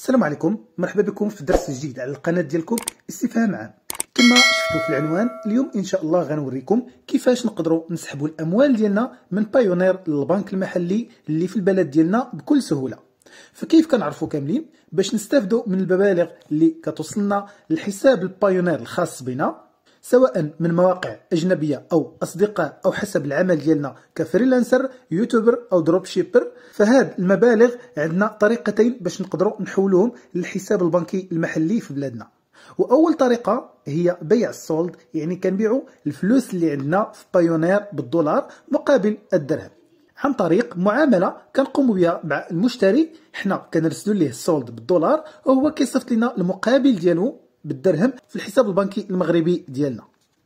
السلام عليكم مرحبا بكم في درس جديد على القناه ديالكم استفهام عام كما شفتوا في العنوان اليوم ان شاء الله غنوريكم كيفاش نقدروا نسحبوا الاموال ديالنا من بايونير للبنك المحلي اللي في البلد ديالنا بكل سهوله فكيف كنعرفوا كاملين باش نستافدوا من المبالغ اللي كتوصلنا لحساب البايونير الخاص بنا سواء من مواقع أجنبية أو أصدقاء أو حسب العمل ديالنا كفريلانسر يوتيوبر أو دروب شيبر فهاد المبالغ عندنا طريقتين باش نقدروا نحولوهم للحساب البنكي المحلي في بلادنا واول طريقه هي بيع السولد يعني كنبيعوا الفلوس اللي عندنا في بايونير بالدولار مقابل الدرهم عن طريق معامله كنقوم بها مع المشتري حنا كنرسلوا ليه السولد بالدولار وهو كيصيفط لنا المقابل ديالو بالدرهم في الحساب البنكي المغربي ديالنا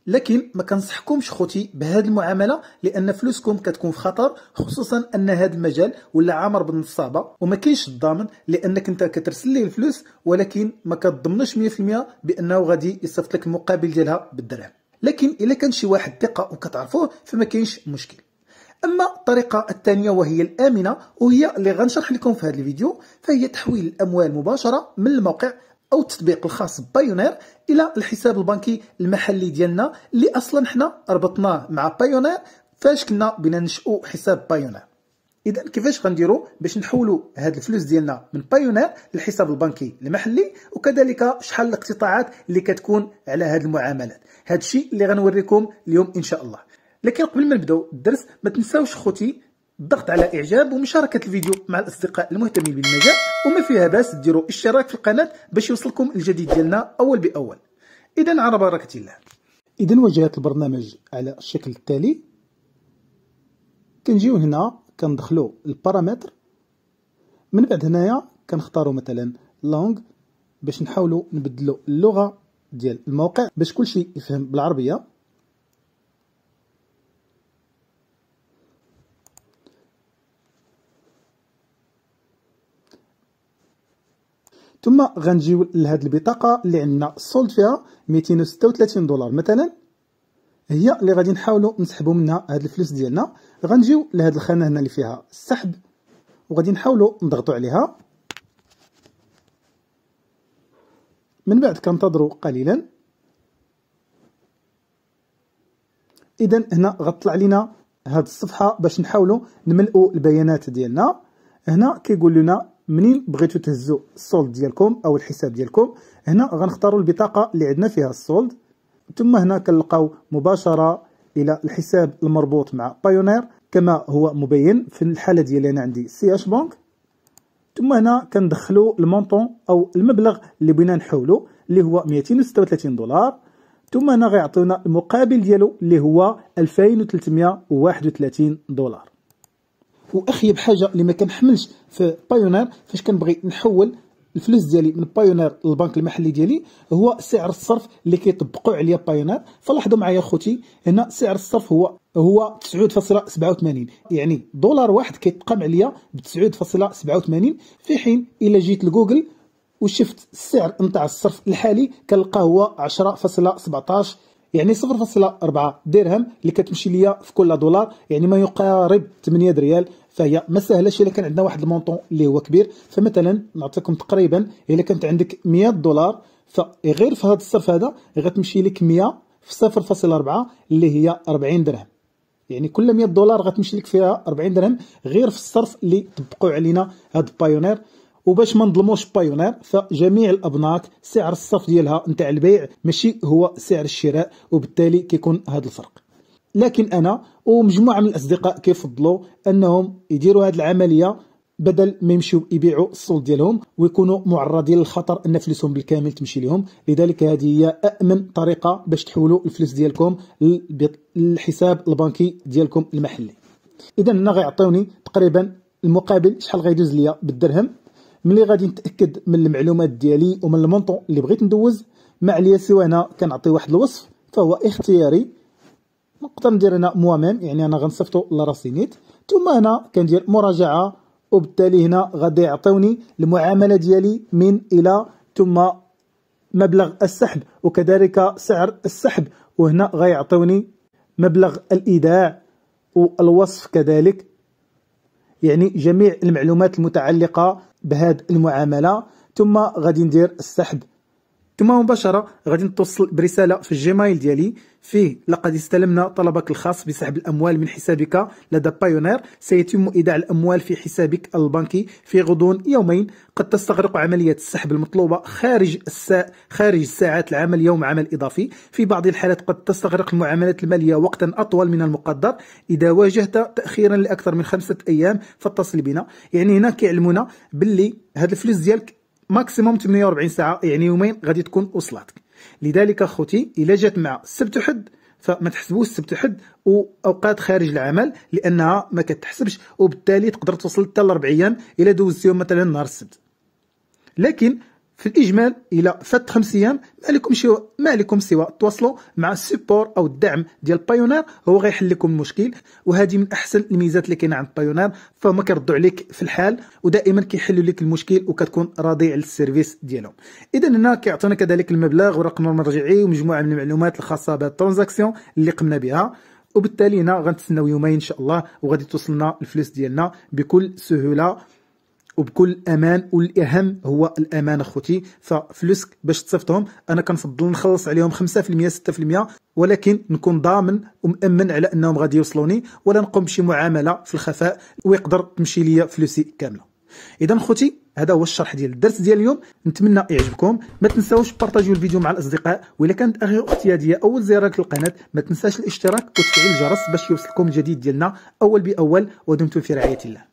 لكن ما كنصحكمش خوتي بهذه المعامله لان فلوسكم كتكون في خطر خصوصا ان هذا المجال ولا عامر بالنصابه وما كاينش الضامن لانك انت كترسل ليه الفلوس ولكن ما كتضمنش 100% بانه غادي يصيفط لك المقابل ديالها بالدرهم لكن الا كان شي واحد ثقه وكتعرفوه فما كاينش مشكل اما الطريقه الثانيه وهي الامنه وهي اللي غنشرح لكم في هذا الفيديو فهي تحويل الاموال مباشره من الموقع او التطبيق الخاص بايونير الى الحساب البنكي المحلي ديالنا اللي اصلا حنا ربطناه مع بايونير فاش كنا بنا نشؤوا حساب بايونير اذا كيفاش غنديروا باش نحولوا هاد الفلوس ديالنا من بايونير للحساب البنكي المحلي وكذلك شحال الاقتطاعات اللي كتكون على هاد المعاملات هادشي اللي غنوريكم اليوم ان شاء الله لكن قبل ما نبداو الدرس ما تنساوش خوتي الضغط على اعجاب ومشاركه الفيديو مع الاصدقاء المهتمين بالمجال وما فيها باس ديروا اشتراك في القناه باش يوصلكم الجديد ديالنا اول باول اذا على بركه الله اذا واجهه البرنامج على الشكل التالي كنجيو هنا كندخلوا البارامتر من بعد هنايا كنختاروا مثلا لونغ باش نحاولوا نبدلوا اللغه ديال الموقع باش كلشي يفهم بالعربيه ثم غنجيو لهاد البطاقه اللي عندنا سولد فيها 236 دولار مثلا هي اللي غادي نحاولوا نسحبوا منها هاد الفلوس ديالنا غنجيو لهاد الخانه هنا اللي فيها السحب وغادي نحاولوا نضغطوا عليها من بعد كنتظروا قليلا اذا هنا غطلع لنا هاد الصفحه باش نحاولوا نملؤوا البيانات ديالنا هنا كيقول لنا منين بغيتو تهزو السولد ديالكم او الحساب ديالكم هنا غنختاروا البطاقه اللي عندنا فيها السولد ثم هنا كنلقاو مباشره الى الحساب المربوط مع بايونير كما هو مبين في الحاله ديالي انا عندي سي اش بانك ثم هنا كندخلوا المونطون او المبلغ اللي بغينا نحولو اللي هو 236 دولار ثم هنا غيعطيونا المقابل ديالو اللي هو 2331 دولار واخيب حاجه اللي ما كنحملش في بايونير فاش كنبغي نحول الفلوس ديالي من بايونير للبنك المحلي ديالي هو سعر الصرف اللي كيطبقوا عليا بايونير فلاحظوا معايا خوتي هنا سعر الصرف هو هو 9.87 يعني دولار واحد كيتقام عليا ب 9.87 في حين الا جيت لجوجل وشفت السعر نتاع الصرف الحالي كنلقاه هو 10.17 يعني 0.4 درهم اللي كتمشي ليا في كل دولار يعني ما يقارب 8 ريال فهي ما سهلاش الا كان عندنا واحد المونطون اللي هو كبير فمثلا نعطيكم تقريبا الا كانت عندك 100 دولار فغير في هذا الصرف هذا غتمشي لك 100 في 0.4 اللي هي 40 درهم يعني كل 100 دولار غتمشي لك فيها 40 درهم غير في الصرف اللي طبقوا علينا هاد بايونير وباش ما نظلموش بايونير فجميع الابناك سعر الصرف ديالها نتاع البيع ماشي هو سعر الشراء وبالتالي كيكون هذا الفرق لكن انا ومجموعه من الاصدقاء كيفضلوا انهم يديروا هذه العمليه بدل ما يمشيو يبيعوا السول ديالهم ويكونوا معرضين للخطر ان فلوسهم بالكامل تمشي لهم لذلك هذه هي امن طريقه باش تحولوا الفلوس ديالكم للحساب البنكي ديالكم المحلي اذا هنا غيعطيوني تقريبا المقابل شحال غيدوز ليا بالدرهم ملي غادي نتاكد من المعلومات ديالي ومن المونطون اللي بغيت ندوز ما عليا سوى انا كنعطي واحد الوصف فهو اختياري نقدر ندير انا ميم يعني انا غنصيفطو لراسي نيت ثم هنا كندير مراجعه وبالتالي هنا غادي يعطيوني المعامله ديالي من الى ثم مبلغ السحب وكذلك سعر السحب وهنا غيعطوني مبلغ الايداع والوصف كذلك يعني جميع المعلومات المتعلقه بهذه المعامله ثم غادي ندير السحب ثم مباشره غادي نتوصل برساله في الجيميل ديالي فيه لقد استلمنا طلبك الخاص بسحب الاموال من حسابك لدى بايونير سيتم ايداع الاموال في حسابك البنكي في غضون يومين قد تستغرق عمليه السحب المطلوبه خارج الساعة خارج ساعات العمل يوم عمل اضافي في بعض الحالات قد تستغرق المعاملات الماليه وقتا اطول من المقدر اذا واجهت تاخيرا لاكثر من خمسه ايام فاتصل بنا يعني هنا كيعلمونا باللي هاد الفلوس ديالك ماكسيموم 48 ساعه يعني يومين غادي تكون وصلاتك لذلك اخوتي الا جات مع السبت وحد فما تحسبوش السبت وحد واوقات خارج العمل لانها ما كتحسبش وبالتالي تقدر توصل حتى لاربع ايام الا دوزتيهم يوم مثلا نهار السبت لكن في الاجمال الى فات خمس ايام ما عليكم سوى ما عليكم سوى تواصلوا مع السبور او الدعم ديال بايونير هو غيحل لكم المشكل وهذه من احسن الميزات اللي كاينه عند بايونير فهم كيردوا عليك في الحال ودائما كيحلوا لك المشكل وكتكون راضي على السيرفيس ديالهم اذا هنا كيعطينا كذلك المبلغ ورقم المرجعي ومجموعه من المعلومات الخاصه بهذه الترانزاكسيون اللي قمنا بها وبالتالي هنا غنتسناو يومين ان شاء الله وغادي توصلنا الفلوس ديالنا بكل سهوله وبكل امان والاهم هو الامان اخوتي ففلوسك باش تصيفطهم انا كنفضل نخلص عليهم 5% 6% ولكن نكون ضامن ومامن على انهم غادي يوصلوني ولا نقوم بشي معامله في الخفاء ويقدر تمشي ليا فلوسي كامله اذا خوتي هذا هو الشرح ديال الدرس ديال اليوم نتمنى يعجبكم ما تنساوش بارطاجيو الفيديو مع الاصدقاء واذا كانت اخي اختي هذه اول زياره للقناه ما تنساش الاشتراك وتفعيل الجرس باش يوصلكم الجديد ديالنا اول باول ودمتم في رعايه الله